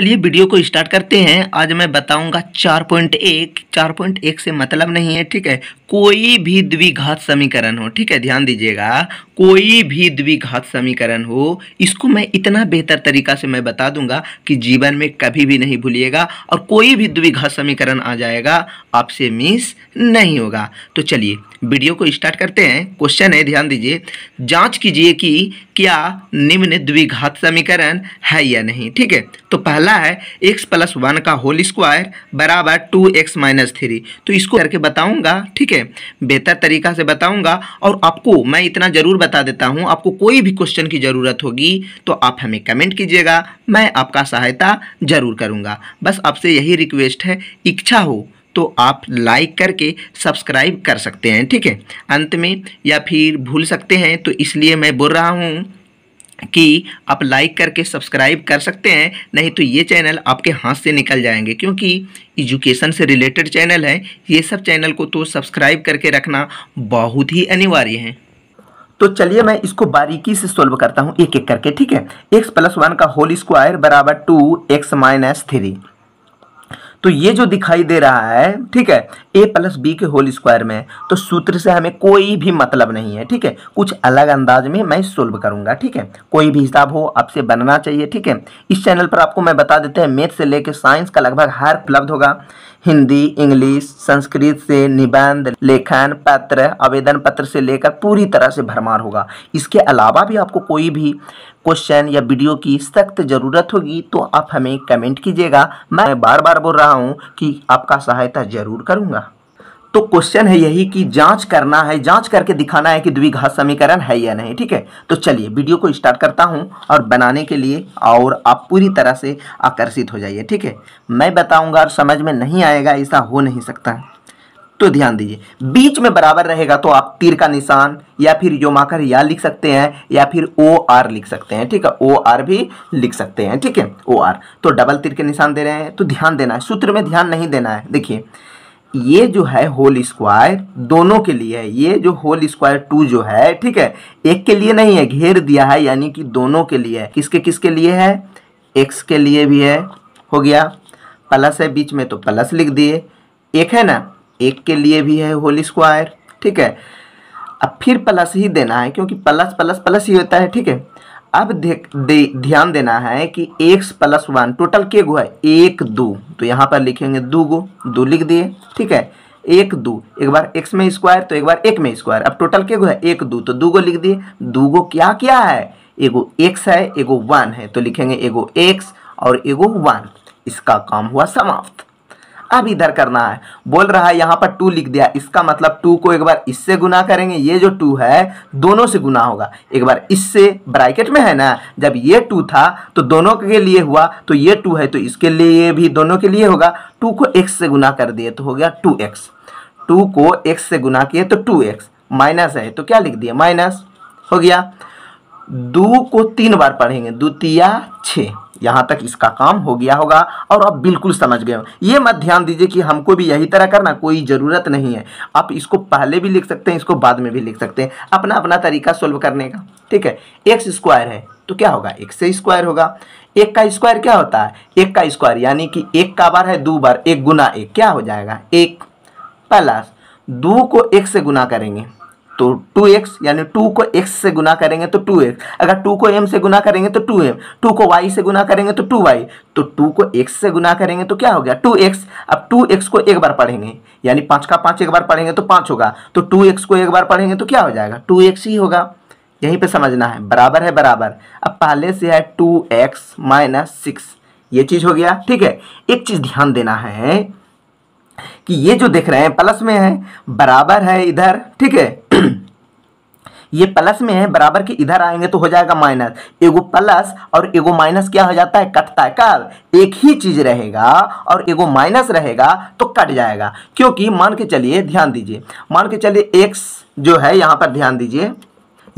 चलिए वीडियो को स्टार्ट करते हैं आज मैं बताऊंगा 4.1 4.1 से मतलब नहीं है ठीक है कोई भी द्विघात समीकरण हो ठीक है ध्यान दीजिएगा कोई भी द्विघात समीकरण हो इसको मैं इतना बेहतर तरीका से मैं बता दूंगा कि जीवन में कभी भी नहीं भूलिएगा और कोई भी द्विघात समीकरण आ जाएगा आपसे मिस नहीं होगा तो चलिए वीडियो को स्टार्ट करते हैं क्वेश्चन है ध्यान दीजिए जाँच कीजिए कि क्या निम्न द्विघात समीकरण है या नहीं ठीक है तो पहला है x प्लस वन का होल स्क्वायर बराबर टू एक्स माइनस थ्री तो इसको करके बताऊंगा ठीक है बेहतर तरीका से बताऊंगा और आपको मैं इतना ज़रूर बता देता हूँ आपको कोई भी क्वेश्चन की ज़रूरत होगी तो आप हमें कमेंट कीजिएगा मैं आपका सहायता ज़रूर करूँगा बस आपसे यही रिक्वेस्ट है इच्छा हो तो आप लाइक करके सब्सक्राइब कर सकते हैं ठीक है अंत में या फिर भूल सकते हैं तो इसलिए मैं बोल रहा हूँ कि आप लाइक करके सब्सक्राइब कर सकते हैं नहीं तो ये चैनल आपके हाथ से निकल जाएंगे क्योंकि एजुकेशन से रिलेटेड चैनल है ये सब चैनल को तो सब्सक्राइब करके रखना बहुत ही अनिवार्य है तो चलिए मैं इसको बारीकी से सोल्व करता हूँ एक एक करके ठीक है एक्स प्लस वन का होल स्क्वायर बराबर टू एक्स माइनस थ्री तो ये जो दिखाई दे रहा है ठीक है ए प्लस बी के होल स्क्वायर में तो सूत्र से हमें कोई भी मतलब नहीं है ठीक है कुछ अलग अंदाज में मैं सोल्व करूंगा ठीक है कोई भी हिसाब हो आपसे बनना चाहिए ठीक है इस चैनल पर आपको मैं बता देते हैं मैथ से लेकर साइंस का लगभग हर उपलब्ध होगा हिंदी इंग्लिश संस्कृत से निबंध लेखन पत्र आवेदन पत्र से लेकर पूरी तरह से भरमार होगा इसके अलावा भी आपको कोई भी क्वेश्चन या वीडियो की सख्त ज़रूरत होगी तो आप हमें कमेंट कीजिएगा मैं बार बार बोल रहा हूँ कि आपका सहायता ज़रूर करूँगा तो क्वेश्चन है यही कि जांच करना है जांच करके दिखाना है कि द्विघात समीकरण है या नहीं ठीक है तो चलिए वीडियो को स्टार्ट करता हूं और बनाने के लिए और आप पूरी तरह से आकर्षित हो जाइए ठीक है मैं बताऊंगा और समझ में नहीं आएगा ऐसा हो नहीं सकता है तो ध्यान दीजिए बीच में बराबर रहेगा तो आप तीर का निशान या फिर यो माकर या लिख सकते हैं या फिर ओ आर लिख सकते हैं ठीक है ओ आर भी लिख सकते हैं ठीक है ओ आर तो डबल तीर के निशान दे रहे हैं तो ध्यान देना है सूत्र में ध्यान नहीं देना है देखिए ये जो है होल स्क्वायर दोनों के लिए है ये जो होल स्क्वायर टू जो है ठीक है एक के लिए नहीं है घेर दिया है यानी कि दोनों के लिए है किसके किसके लिए है एक्स के लिए भी है हो गया प्लस है बीच में तो प्लस लिख दिए एक है ना एक के लिए भी है होल स्क्वायर ठीक है अब फिर प्लस ही देना है क्योंकि प्लस प्लस प्लस ही होता है ठीक है अब ध्यान देना है कि एक्स प्लस वन टोटल के गो है एक दो तो यहाँ पर लिखेंगे दो गो दो लिख दिए ठीक है एक दो एक बार एक्स में स्क्वायर तो एक बार एक में स्क्वायर अब टोटल के गो है एक दो तो दो गो लिख दिए दो गो क्या क्या है एगो एक्स है एगो वन है तो लिखेंगे एगो एक्स और एगो वन इसका काम हुआ समाप्त अब इधर करना है बोल रहा है यहां पर टू लिख दिया इसका मतलब टू को एक बार इससे गुना करेंगे ये जो टू है दोनों से गुना होगा एक बार इससे ब्रैकेट में है ना जब ये टू था तो दोनों के लिए हुआ तो ये टू है तो इसके लिए ये भी दोनों के लिए होगा टू को एक्स से गुना कर दिए तो हो गया टू एक्स टू को एक्स से गुना किए तो टू एक्स माइनस है तो क्या लिख दिया माइनस हो गया दू को तीन बार पढ़ेंगे द्वितीया छः यहाँ तक इसका काम हो गया होगा और आप बिल्कुल समझ गए हो ये मत ध्यान दीजिए कि हमको भी यही तरह करना कोई ज़रूरत नहीं है आप इसको पहले भी लिख सकते हैं इसको बाद में भी लिख सकते हैं अपना अपना तरीका सोल्व करने का ठीक है एक्स स्क्वायर है तो क्या होगा एक से स्क्वायर होगा एक का स्क्वायर क्या होता है एक का स्क्वायर यानी कि एक का बार है दो बार एक गुना एक क्या हो जाएगा एक प्लस दो को एक से गुना करेंगे तो टू एक्स यानी टू को एक्स से गुना करेंगे तो टू एक्स अगर टू को एम से गुना करेंगे तो टू एम टू को वाई से गुना करेंगे तो टू वाई तो टू को एक्स से गुना करेंगे तो क्या हो गया टू एक्स अब टू एक्स को एक बार पढ़ेंगे यानी पाँच का पाँच एक बार पढ़ेंगे तो पाँच होगा तो टू एक्स को एक बार पढ़ेंगे तो क्या हो जाएगा टू एक्स ही होगा यहीं पे समझना है बराबर है बराबर अब पहले से है टू एक्स माइनस सिक्स ये चीज़ हो गया ठीक है एक चीज़ ध्यान देना है कि ये जो देख रहे हैं प्लस में है बराबर है इधर ठीक है ये प्लस में है बराबर के इधर आएंगे तो हो जाएगा माइनस एगो प्लस और एगो माइनस क्या हो जाता है कटता है कब एक ही चीज रहेगा और एगो माइनस रहेगा तो कट जाएगा क्योंकि मान के चलिए ध्यान दीजिए मान के चलिए एक्स जो है यहाँ पर ध्यान दीजिए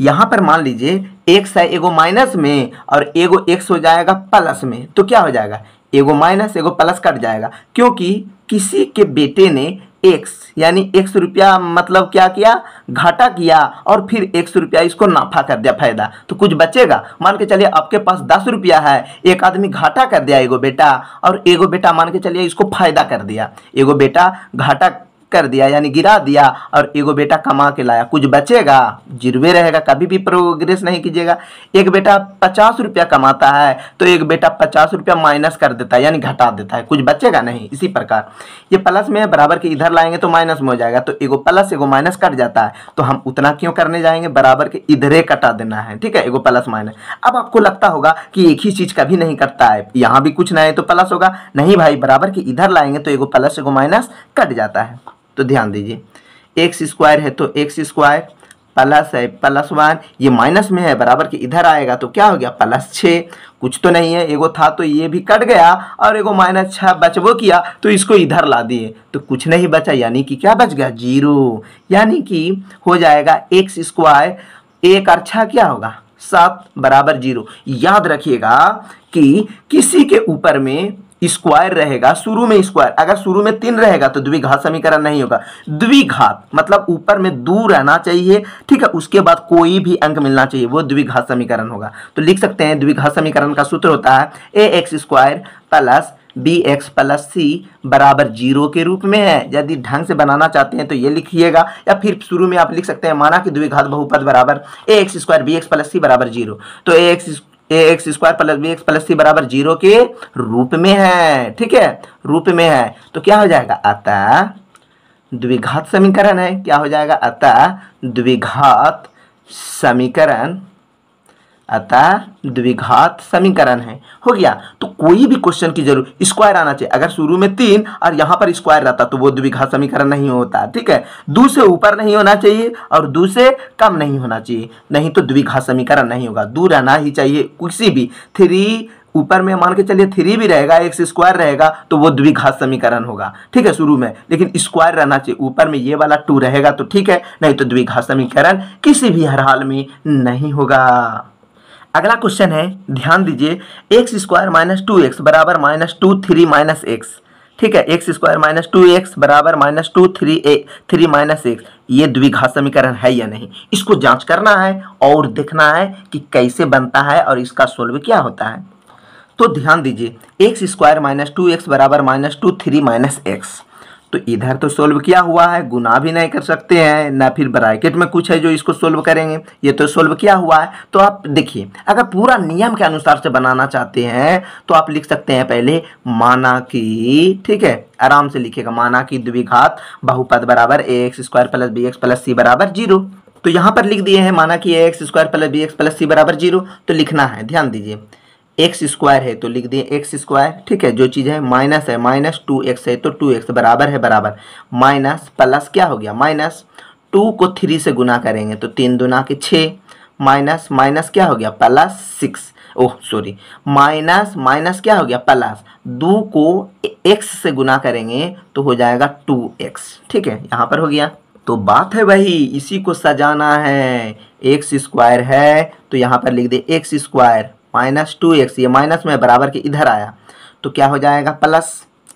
यहाँ पर मान लीजिए एक्स है एगो माइनस में और एगो एक्स हो जाएगा प्लस में तो क्या हो जाएगा एगो माइनस एगो प्लस कट जाएगा क्योंकि किसी के बेटे ने एक्स यानी एक सौ रुपया मतलब क्या किया घाटा किया और फिर एक सौ रुपया इसको नाफा कर दिया फायदा तो कुछ बचेगा मान के चलिए आपके पास दस रुपया है एक आदमी घाटा कर दिया एगो बेटा और एगो बेटा मान के चलिए इसको फायदा कर दिया एगो बेटा घाटा कर दिया यानी गिरा दिया और एगो बेटा कमा के लाया कुछ बचेगा जिरवे रहेगा कभी भी प्रोग्रेस नहीं कीजिएगा एक बेटा पचास रुपया कमाता है तो एक बेटा पचास रुपया माइनस कर देता है यानी घटा देता है कुछ बचेगा नहीं इसी प्रकार ये प्लस में बराबर के इधर लाएंगे तो माइनस में हो जाएगा तो एगो प्लस एगो माइनस कट जाता है तो हम उतना क्यों करने जाएंगे बराबर के इधरे कटा देना है ठीक है एगो प्लस माइनस अब आपको लगता होगा कि एक ही चीज़ कभी नहीं करता है यहाँ भी कुछ नहीं तो प्लस होगा नहीं भाई बराबर के इधर लाएंगे तो एगो प्लस एगो माइनस कट जाता है तो ध्यान दीजिए एक्स स्क्वायर है तो एक्स स्क्वायर प्लस है प्लस वन ये माइनस में है बराबर कि इधर आएगा तो क्या हो गया प्लस छः कुछ तो नहीं है एगो था तो ये भी कट गया और एगो माइनस छः बचबो किया तो इसको इधर ला दिए तो कुछ नहीं बचा यानी कि क्या बच गया जीरो यानी कि हो जाएगा एक्स स्क्वायर एक और छः क्या होगा सात बराबर जीरो याद रखिएगा कि किसी के ऊपर में स्क्वायर रहेगा शुरू में स्क्वायर अगर शुरू में तीन रहेगा तो द्विघात समीकरण नहीं होगा द्विघात मतलब ऊपर में दू रहना चाहिए ठीक है उसके बाद कोई भी अंक मिलना चाहिए वो द्विघात समीकरण होगा तो लिख सकते हैं द्विघात समीकरण का सूत्र होता है a x square plus b x plus c बराबर जीरो के रूप में है यदि ढंग से बनाना चाहते हैं तो ये लिखिएगा या फिर शुरू में आप लिख सकते हैं माना कि द्विघात बहुपद बराबर a x square b x plus c बराबर जीरो तो a x a x square plus b x plus c बराबर जीरो के रूप में है ठीक है रूप में है तो क्या हो जाएगा अतः द्विघात समीकरण है क्या हो जाएगा अतः द्विघात समीकरण अतः द्विघात समीकरण है हो गया तो कोई भी क्वेश्चन की जरूर स्क्वायर आना चाहिए अगर शुरू में तीन और यहाँ पर स्क्वायर रहता तो वो द्विघात समीकरण नहीं होता ठीक है दो से ऊपर नहीं होना चाहिए और दू से कम नहीं होना चाहिए नहीं तो द्विघात समीकरण नहीं होगा दू रहना ही चाहिए किसी भी थ्री ऊपर में मान के चलिए थ्री भी रहेगा एक्स स्क्वायर रहेगा तो वो द्विघात समीकरण होगा ठीक है शुरू में लेकिन स्क्वायर रहना चाहिए ऊपर में ये वाला टू रहेगा तो ठीक है नहीं तो द्विघात समीकरण किसी भी हर हाल में नहीं होगा अगला क्वेश्चन है ध्यान दीजिए x square minus two x बराबर minus two three minus x ठीक है x square minus two x बराबर minus two three a three minus x ये द्विघात समीकरण है या नहीं इसको जांच करना है और देखना है कि कैसे बनता है और इसका सोल्व क्या होता है तो ध्यान दीजिए x square minus two x बराबर minus two three minus x तो इधर तो सोल्व किया हुआ है गुना भी नहीं कर सकते हैं ना फिर ब्रैकेट में कुछ है जो इसको सोल्व करेंगे ये तो सोल्व किया हुआ है तो आप देखिए अगर पूरा नियम के अनुसार से बनाना चाहते हैं तो आप लिख सकते हैं पहले माना कि ठीक है आराम से लिखेगा माना कि द्विघात बहुपद बराबर a x square plus b x plus c बराबर जीरो तो यहाँ पर लिख दिए हैं माना कि a x square plus b x plus c बराबर जीरो तो लिखना है ध्यान दीजिए एक्स स्क्वायर है तो लिख दिए एक्स स्क्वायर ठीक है जो चीज़ है माइनस है माइनस टू एक्स है तो टू एक्स बराबर है बराबर माइनस प्लस क्या हो गया माइनस टू को थ्री से गुना करेंगे तो तीन दुना के छः माइनस माइनस क्या हो गया plus six oh sorry minus minus क्या हो गया प्लस दो को एक्स से गुना करेंगे तो हो जाएगा टू एक्स ठीक है यहाँ पर हो गया तो बात है वही इसी को सजाना है एक्स स्क्वायर है तो यहाँ पर लिख दे x square minus two x ये माइनस में बराबर के इधर आया तो क्या हो जाएगा प्लस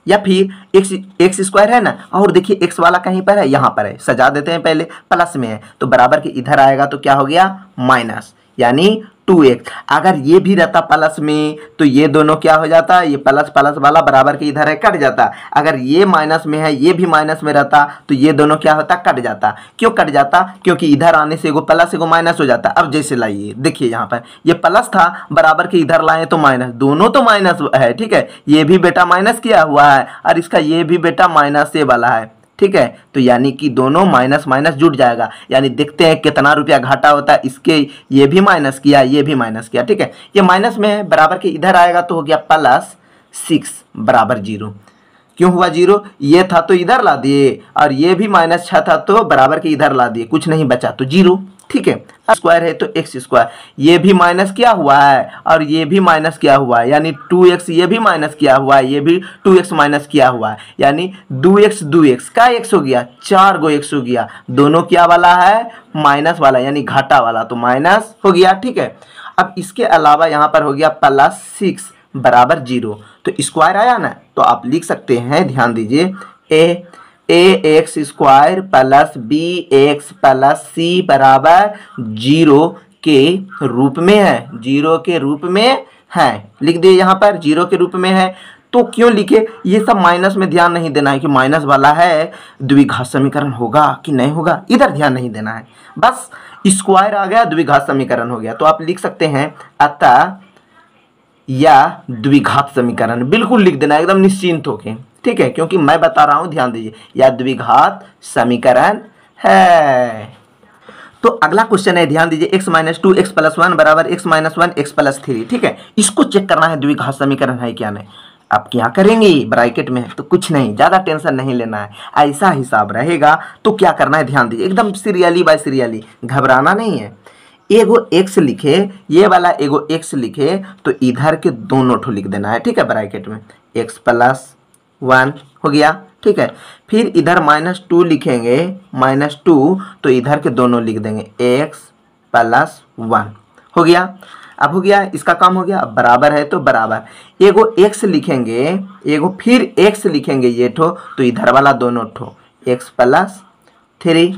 या फिर एक्स एक्स स्क्वायर है ना और देखिए एक्स वाला कहीं पर है यहाँ पर है सजा देते हैं पहले प्लस में है तो बराबर के इधर आएगा तो क्या हो गया माइनस यानी टू एक्स अगर ये भी रहता प्लस में तो ये दोनों क्या हो जाता ये प्लस प्लस वाला बराबर के इधर है कट जाता अगर ये माइनस में है ये भी माइनस में रहता तो ये दोनों क्या होता कट जाता क्यों कट जाता क्योंकि इधर आने से एगो प्लस एगो माइनस हो जाता अब जैसे लाइए देखिए यहाँ पर ये प्लस था बराबर के इधर लाए तो माइनस दोनों तो माइनस है ठीक है ये भी बेटा माइनस किया हुआ है और इसका ये भी बेटा माइनस ये वाला है ठीक है तो यानी कि दोनों माइनस माइनस जुट जाएगा यानी देखते हैं कितना रुपया घाटा होता है इसके ये भी माइनस किया ये भी माइनस किया ठीक है ये माइनस में है बराबर के इधर आएगा तो हो गया प्लस सिक्स बराबर जीरो क्यों हुआ जीरो ये था तो इधर ला दिए और ये भी माइनस छः था तो बराबर के इधर ला दिए कुछ नहीं बचा तो जीरो ठीक है स्क्वायर है तो एक्स स्क्वायर ये भी माइनस क्या हुआ है और ये भी माइनस किया हुआ है यानी टू एक्स ये भी माइनस किया हुआ है ये भी टू एक्स माइनस किया हुआ है यानी दो एक्स दो एक्स का एक्स हो गया चार गो एक्स हो गया दोनों क्या वाला है माइनस वाला यानी घाटा वाला तो माइनस हो गया ठीक है अब इसके अलावा यहाँ पर हो गया प्लस सिक्स बराबर जीरो तो स्क्वायर आया ना तो आप लिख सकते हैं ध्यान दीजिए a a x square plus b x plus c बराबर जीरो के रूप में है जीरो के रूप में है लिख दिए यहाँ पर जीरो के रूप में है तो क्यों लिखे ये सब माइनस में ध्यान नहीं देना है कि माइनस वाला है द्विघात समीकरण होगा कि नहीं होगा इधर ध्यान नहीं देना है बस स्क्वायर आ गया द्विघात समीकरण हो गया तो आप लिख सकते हैं अतः या द्विघात समीकरण बिल्कुल लिख देना एकदम निश्चिंत होके ठीक है क्योंकि मैं बता रहा हूं ध्यान दीजिए या द्विघात समीकरण है तो अगला क्वेश्चन है ध्यान दीजिए x minus two x plus one बराबर x minus one x plus three ठीक है इसको चेक करना है द्विघात समीकरण है क्या नहीं आप क्या करेंगे ब्राइकेट में तो कुछ नहीं ज़्यादा टेंशन नहीं लेना है ऐसा हिसाब रहेगा तो क्या करना है ध्यान दीजिए एकदम सीरियली बाय सीरियली घबराना नहीं है एगो एक्स लिखे ये वाला एगो एक्स लिखे तो इधर के दोनों ठो लिख देना है ठीक है ब्राइकेट में एक्स प्लस वन हो गया ठीक है फिर इधर माइनस टू लिखेंगे माइनस टू तो इधर के दोनों लिख देंगे एक्स प्लस वन हो गया अब हो गया इसका काम हो गया अब बराबर है तो बराबर एगो एक्स लिखेंगे एगो फिर एक्स लिखेंगे ये ठो तो इधर वाला दोनों ठो एक्स प्लस थ्री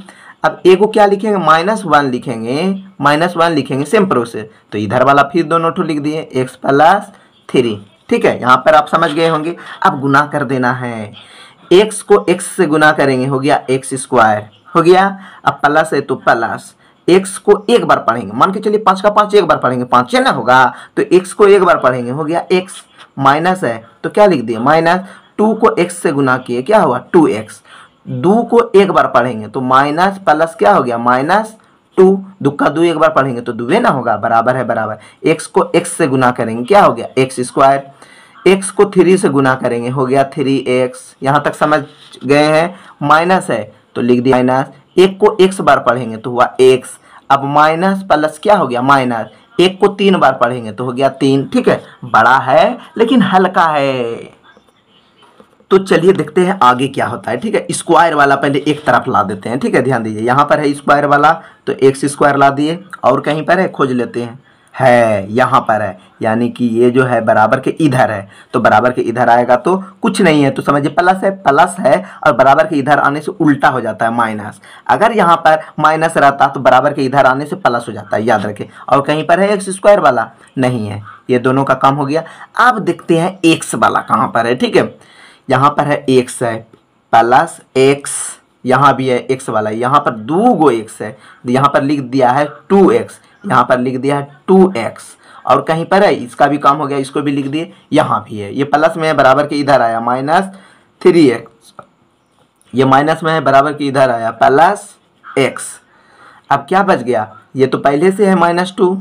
अब एगो क्या लिखेंगे माइनस वन लिखेंगे माइनस वन लिखेंगे सेम प्रोसेस तो इधर वाला फिर दोनों ठो लिख दिए एक्स प्लस थ्री ठीक है यहाँ पर आप समझ गए होंगे अब गुना कर देना है x को x से गुना करेंगे हो गया एक्स स्क्वायर हो गया अब प्लस है तो प्लस x को एक बार पढ़ेंगे मान के चलिए पाँच का पाँच एक बार पढ़ेंगे पाँच ना होगा तो x को एक बार पढ़ेंगे हो गया x माइनस है तो क्या लिख दिए माइनस टू को x से गुना किए क्या हुआ टू एक्स दो को एक बार पढ़ेंगे तो माइनस प्लस क्या हो गया माइनस टू दुक्का दो एक बार पढ़ेंगे तो दुए ना होगा बराबर है बराबर एक्स को एक्स से गुना करेंगे क्या हो गया एक्स स्क्वायर एक्स को थ्री से गुना करेंगे हो गया थ्री एक्स यहाँ तक समझ गए हैं माइनस है तो लिख दिया माइनस एक को एक्स बार पढ़ेंगे तो हुआ एक्स अब माइनस प्लस क्या हो गया माइनस एक को तीन बार पढ़ेंगे तो हो गया तीन ठीक है बड़ा है लेकिन हल्का है तो चलिए देखते हैं आगे क्या होता है ठीक है स्क्वायर वाला पहले एक तरफ ला देते हैं ठीक है ध्यान दीजिए यहाँ पर है स्क्वायर वाला तो एक्स स्क्वायर ला दिए और कहीं पर है खोज लेते हैं है यहाँ पर है यानी कि ये जो है बराबर के इधर है तो बराबर के इधर आएगा तो कुछ नहीं है तो समझिए प्लस है प्लस है और बराबर के इधर आने से उल्टा हो जाता है माइनस अगर यहाँ पर माइनस रहता तो बराबर के इधर आने से प्लस हो जाता है याद रखें और कहीं पर है एक्स स्क्वायर वाला नहीं है ये दोनों का काम हो गया अब देखते हैं एक्स वाला कहाँ पर है ठीक है यहाँ पर है एक्स है प्लस एक्स यहाँ भी है एक्स वाला यहाँ पर दो गो एक्स है यहाँ पर लिख दिया है टू एक्स यहाँ पर लिख दिया है टू एक्स और कहीं पर है इसका भी काम हो गया इसको भी लिख दिए यहाँ भी है ये प्लस में है बराबर के इधर आया माइनस थ्री एक्स ये माइनस में है बराबर के इधर आया प्लस एक्स अब क्या बच गया ये तो पहले से है माइनस टू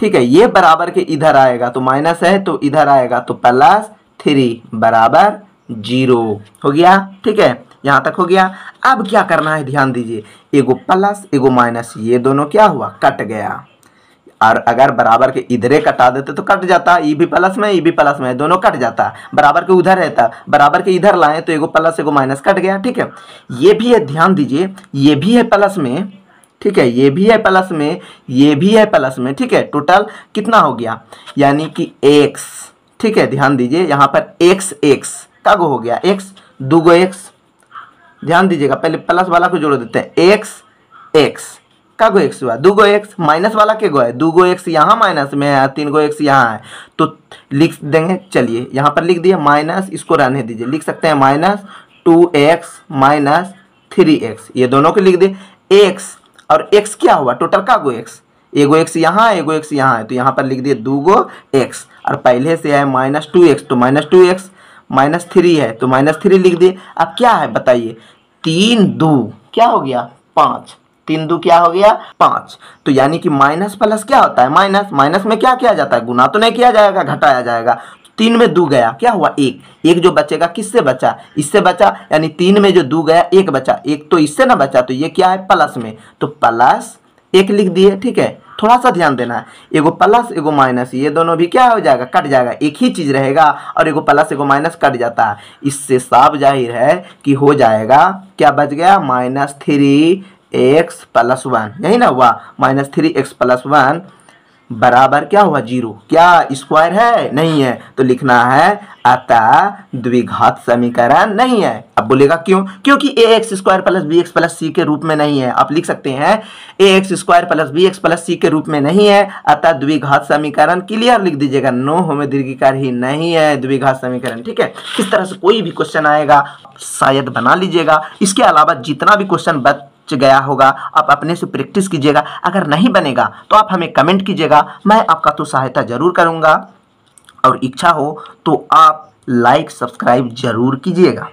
ठीक है ये बराबर के इधर आएगा तो माइनस है तो इधर आएगा तो प्लस थ्री बराबर जीरो हो गया ठीक है यहाँ तक हो गया अब क्या करना है ध्यान दीजिए एगो प्लस एगो माइनस ये दोनों क्या हुआ कट गया और अगर बराबर के इधरे कटा देते तो कट जाता ये भी प्लस में ये भी प्लस में दोनों कट जाता बराबर के उधर रहता बराबर के इधर लाएं तो एगो प्लस एगो माइनस कट गया ठीक है ये भी है ध्यान दीजिए ये भी है प्लस में ठीक है ये भी है प्लस में ये भी है प्लस में ठीक है टोटल कितना हो गया यानी कि एक्स ठीक है ध्यान दीजिए यहाँ पर एक्स एक्स का गो हो गया एक्स दो गो एक्स ध्यान दीजिएगा पहले प्लस वाला को जोड़ देते हैं एक्स एक्स का गो एक्स हुआ दो गो एक्स माइनस वाला के गो है दू गो एक्स यहाँ माइनस में है तीन गो एक्स यहाँ है तो लिख देंगे चलिए यहाँ पर लिख दिए माइनस इसको रहने दीजिए लिख सकते हैं minus two x minus three x ये दोनों को लिख दिए एक्स और एक्स क्या हुआ टोटल का गो एक्स एगो एक्स यहाँ है एगो एक्स यहाँ है तो यहाँ पर लिख दिए दू गो एक्स और पहले से है माइनस टू एक्स तो minus two x minus three है तो माइनस थ्री लिख दिए अब क्या है बताइए तीन दू क्या हो गया पांच तीन दू क्या हो गया पांच तो यानी कि माइनस प्लस क्या होता है माइनस माइनस में क्या किया जाता है गुना तो नहीं किया जाएगा घटाया जाएगा तीन में दो गया क्या हुआ एक एक जो बचेगा किससे बचा इससे बचा यानी तीन में जो दो गया एक बचा एक तो इससे ना बचा तो ये क्या है प्लस में तो प्लस एक लिख दिए ठीक है थोड़ा सा ध्यान देना है एगो प्लस एगो माइनस ये दोनों भी क्या हो जाएगा कट जाएगा एक ही चीज़ रहेगा और एगो प्लस एगो माइनस कट जाता है इससे साफ जाहिर है कि हो जाएगा क्या बच गया minus three x plus one यही ना हुआ minus three x plus one बराबर क्या हुआ जीरो क्या स्क्वायर है नहीं है तो लिखना है अतः द्विघात समीकरण नहीं है अब बोलेगा क्यों क्योंकि a x square plus b x plus c के रूप में नहीं है आप लिख सकते हैं a x square plus b x plus c के रूप में नहीं है अतः द्विघात समीकरण क्लियर लिख दीजिएगा नो होमे दीर्घिकार ही नहीं है द्विघात समीकरण ठीक है इस तरह से कोई भी क्वेश्चन आएगा शायद बना लीजिएगा इसके अलावा जितना भी क्वेश्चन गया होगा आप अपने से प्रैक्टिस कीजिएगा अगर नहीं बनेगा तो आप हमें कमेंट कीजिएगा मैं आपका तो सहायता ज़रूर करूँगा और इच्छा हो तो आप लाइक सब्सक्राइब ज़रूर कीजिएगा